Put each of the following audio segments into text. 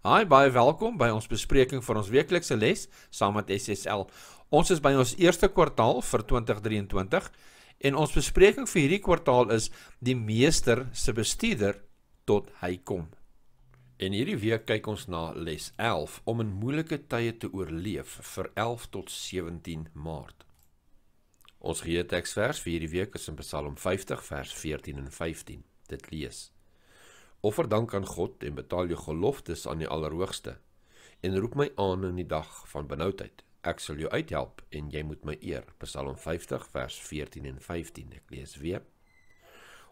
Hi, baie welkom by ons bespreking van ons weeklikse les saam met SSL. Ons is by ons eerste kwartaal vir 2023 en ons bespreking vir hierdie kwartaal is die meester se bestuurder tot hy kom. En hierdie week kyk ons na les 11 om in moeilike tye te oorleef vir 11 tot 17 Maart. Ons gee teksvers vir hierdie week is in Psalm 50 vers 14 en 15. Dit lees: Offer dank aan God en betaal jou geloftes aan die Allerhoogste en roep my aan in die dag van benoudheid. Ek sal jou uithelp en jy moet my eer. Psalm 50 vers 14 en 15. Ek lees weer.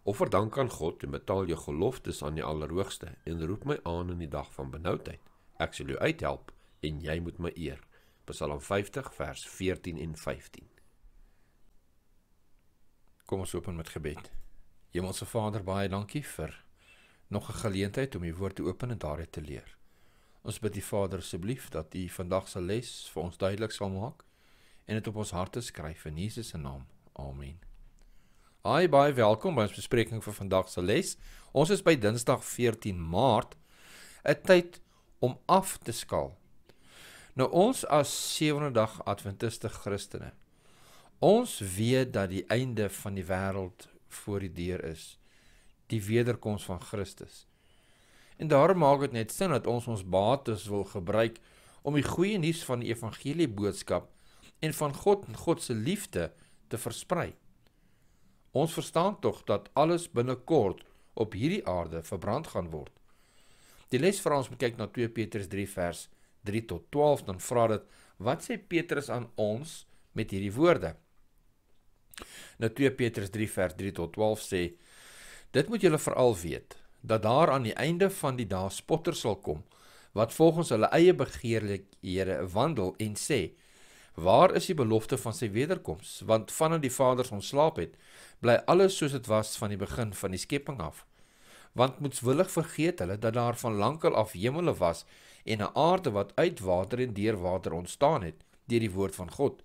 Offer dank aan God en betaal jou geloftes aan die Allerhoogste en roep my aan in die dag van benoudheid. Ek sal jou uithelp en jy moet my eer. Psalm 50 vers 14 en 15. Kom ons open met gebed. Hemelse Vader, baie dankie vir nog 'n geleentheid om die woord te open en daaruit te leer. Ons bid die Vader asseblief dat U vandag se les vir ons duidelik sal maak en dit op ons harte skryf in Jesus se naam. Amen. Hi baie welkom by ons bespreking vir vandag se les. Ons is by Dinsdag 14 Maart, 'n tyd om af te skaal. Nou ons as Sewende Dag Adventiste Christene. Ons weet dat die einde van die wêreld voor die deur is die wederkoms van Christus. En daarom maak dit net sin dat ons ons bates wil gebruik om die goeie nuus van die evangelie boodskap en van God en God se liefde te versprei. Ons verstaan tog dat alles binnekort op hierdie aarde verbrand gaan word. Die les vra ons om kyk na 2 Petrus 3 vers 3 tot 12 dan vra dit wat sê Petrus aan ons met hierdie woorde. Nou 2 Petrus 3 vers 3 tot 12 sê Dit moet julle veral weet dat daar aan die einde van die dae spotters sal kom wat volgens hulle eie begeerlikhede wandel en sê: "Waar is die belofte van sy wederkoms? Want vandat die Vader ons slaap het, bly alles soos dit was van die begin van die skepping af." Want moetswillig vergeet hulle dat daar van lankal af hemele was en 'n aarde wat uit water en deur water ontstaan het deur die woord van God.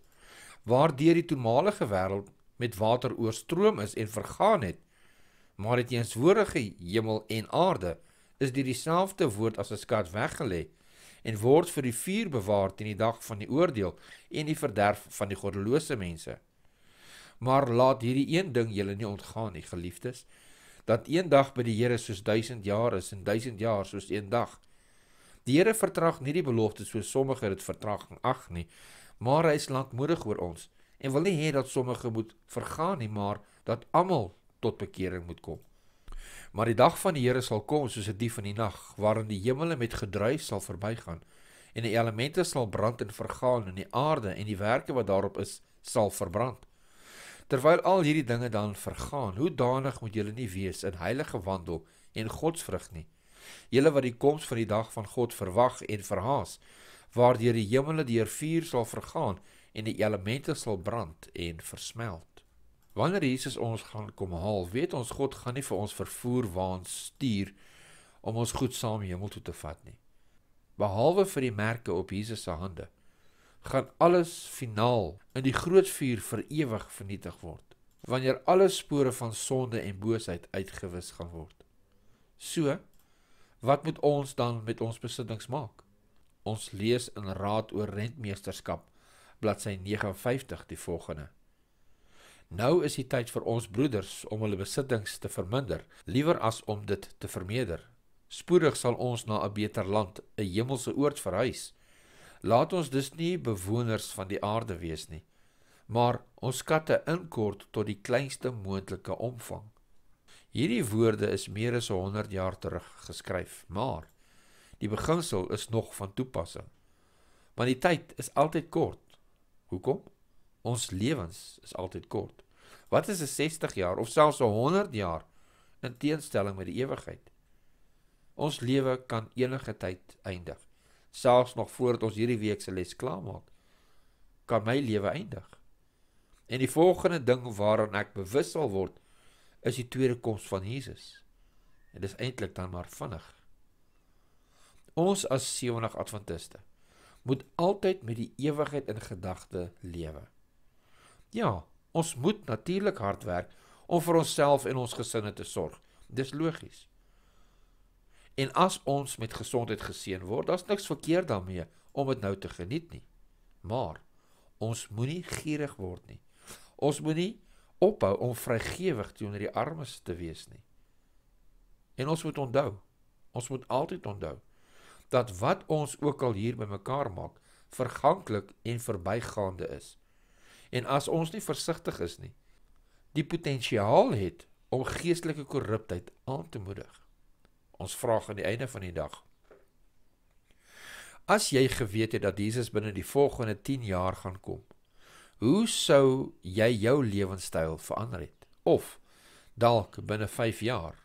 Waar deur die toenmalige wêreld met water oorstroom is en vergaan het, maar het eens vorige hemel en aarde is die dieselfde woord as 'n skat weggelê en word vir die vuur bewaar teen die dag van die oordeel en die verderf van die goddelose mense. Maar laat hierdie een ding julle nie ontgaan nie, geliefdes, dat een dag by die Here soos 1000 jaar is en 1000 jaar soos een dag. Die Here vertrag nie die belofte soos sommige dit vertrag en ag nie, maar hy is lankmoedig oor ons en wil nie hê dat sommige moet vergaan nie, maar dat almal tot bekering moet kom. Maar die dag van die Here sal kom soos 'n dief in die nag, waarin die hemele met gedruis sal verbygaan en die elemente sal brand en vergaan en die aarde en die werke wat daarop is sal verbrand. Terwyl al hierdie dinge dan vergaan, hoe danig moet julle nie wees in heilige wandel en godsvrug nie. Julle wat die koms van die dag van God verwag en verhaas, waardeur die hemele deur vuur sal vergaan en die elemente sal brand en versmelt. Wanneer Jesus ons gaan kom haal, weet ons God gaan nie vir ons vervoer waans stuur om ons goed saam hemel toe te vat nie. Behalwe vir die merke op Jesus se hande, gaan alles finaal in die groot vuur vir ewig vernietig word, wanneer alle spore van sonde en boosheid uitgewis gaan word. So, wat moet ons dan met ons besittings maak? Ons lees in Raad oor rentmeesterskap bladsy 59 die volgende: Nou is die tyd vir ons broeders om hulle besittings te verminder, liewer as om dit te vermeerder. Spoedig sal ons na 'n beter land, 'n hemelse oord verhuis. Laat ons dus nie bewoners van die aarde wees nie, maar ons skatte inkort tot die kleinste moontlike omvang. Hierdie woorde is meer as 100 jaar terug geskryf, maar die beginsel is nog van toepassing. Want die tyd is altyd kort. Hoekom? Ons lewens is altyd kort. Wat is 'n 60 jaar of selfs 'n 100 jaar in teenstelling met die ewigheid? Ons lewe kan enige tyd eindig. Selfs nog voordat ons hierdie week se les klaarmaak, kan my lewe eindig. En die volgende ding waaraan ek bewus sal word, is die tweede koms van Jesus. En dis eintlik dan maar vinnig. Ons as 70 Adventiste moet altyd met die ewigheid in gedagte lewe. Ja, ons moet natuurlik hard werk om vir onsself en ons gesinne te sorg. Dis logies. En as ons met gesondheid geseën word, daar's niks verkeerd daarmee om dit nou te geniet nie. Maar ons moenie gierig word nie. Ons moenie ophou om vrygewig teenoor die armes te wees nie. En ons moet onthou, ons moet altyd onthou dat wat ons ook al hier bymekaar maak, verganklik en verbygaande is. En as ons nie versigtig is nie, die potensiaal het om geestelike korrupsie aan te moedig. Ons vra aan die einde van die dag As jy geweet het dat Jesus binne die volgende 10 jaar gaan kom, hoe sou jy jou lewenstyl verander het? Of dalk binne 5 jaar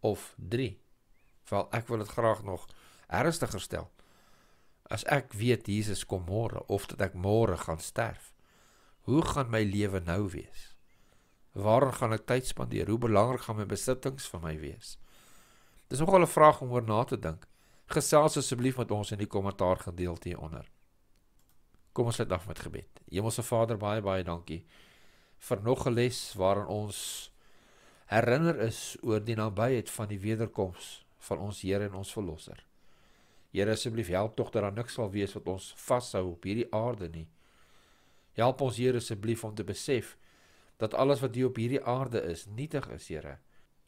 of 3? Val ek wil dit graag nog ernstiger stel. As ek weet Jesus kom môre of dat ek môre gaan sterf, Hoe gaan my lewe nou wees? Waarin gaan ek tyd spandeer? Hoe belangrik gaan my besittings vir my wees? Dis nogal 'n vraag om oor na te dink. Gesels asseblief met ons in die kommentaar gedeelte hieronder. Kom ons sluit af met gebed. Hemelse Vader, baie baie dankie vir nog 'n les waarin ons herinner is oor die nabyheid van die wederkoms van ons Here en ons Verlosser. Here, asseblief help tog dat daar niks sal wees wat ons vashou op hierdie aarde nie Help ons Here asseblief om te besef dat alles wat hier op hierdie aarde is, nietig is, Here.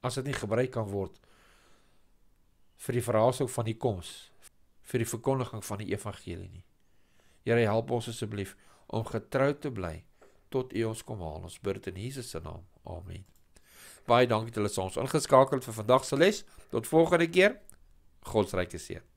As dit nie gebruik kan word vir die verrassing van die koms, vir die verkondiging van die evangelie nie. Here, help ons asseblief om getrou te bly tot U ons kom haal. Ons bid in Jesus se naam. Amen. Baie dankie dat julle ons ingeskakel het vir vandag se les. Tot volgende keer. God se ryke seën.